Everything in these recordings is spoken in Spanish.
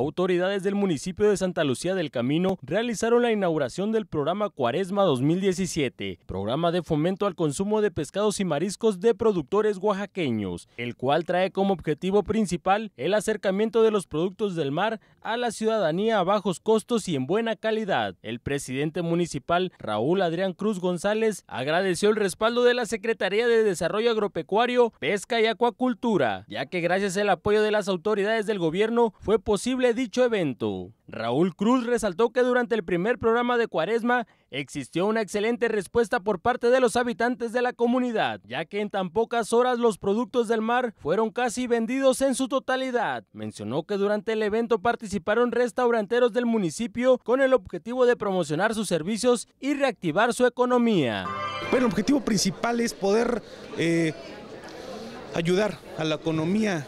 Autoridades del municipio de Santa Lucía del Camino realizaron la inauguración del programa Cuaresma 2017, programa de fomento al consumo de pescados y mariscos de productores oaxaqueños, el cual trae como objetivo principal el acercamiento de los productos del mar a la ciudadanía a bajos costos y en buena calidad. El presidente municipal Raúl Adrián Cruz González agradeció el respaldo de la Secretaría de Desarrollo Agropecuario, Pesca y Acuacultura, ya que gracias al apoyo de las autoridades del gobierno fue posible dicho evento. Raúl Cruz resaltó que durante el primer programa de Cuaresma existió una excelente respuesta por parte de los habitantes de la comunidad, ya que en tan pocas horas los productos del mar fueron casi vendidos en su totalidad. Mencionó que durante el evento participaron restauranteros del municipio con el objetivo de promocionar sus servicios y reactivar su economía. Pero el objetivo principal es poder eh, ayudar a la economía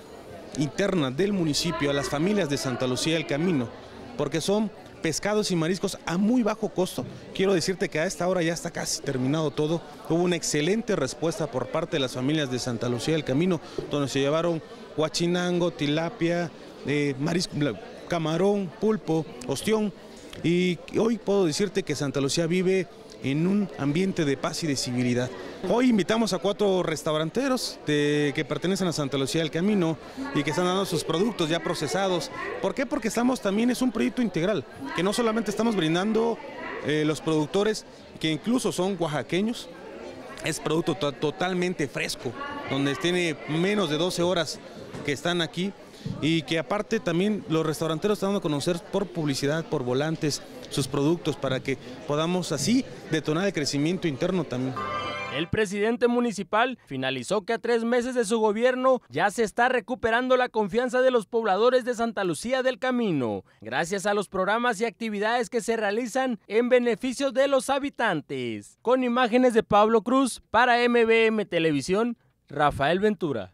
interna del municipio a las familias de Santa Lucía del Camino, porque son pescados y mariscos a muy bajo costo. Quiero decirte que a esta hora ya está casi terminado todo. Hubo una excelente respuesta por parte de las familias de Santa Lucía del Camino, donde se llevaron huachinango, tilapia, eh, camarón, pulpo, ostión. Y hoy puedo decirte que Santa Lucía vive en un ambiente de paz y de civilidad. Hoy invitamos a cuatro restauranteros que pertenecen a Santa Lucía del Camino y que están dando sus productos ya procesados. ¿Por qué? Porque estamos también, es un proyecto integral, que no solamente estamos brindando eh, los productores que incluso son oaxaqueños, es producto totalmente fresco, donde tiene menos de 12 horas que están aquí y que aparte también los restauranteros están dando a conocer por publicidad, por volantes, sus productos para que podamos así detonar el crecimiento interno también. El presidente municipal finalizó que a tres meses de su gobierno ya se está recuperando la confianza de los pobladores de Santa Lucía del Camino, gracias a los programas y actividades que se realizan en beneficio de los habitantes. Con imágenes de Pablo Cruz para MBM Televisión, Rafael Ventura.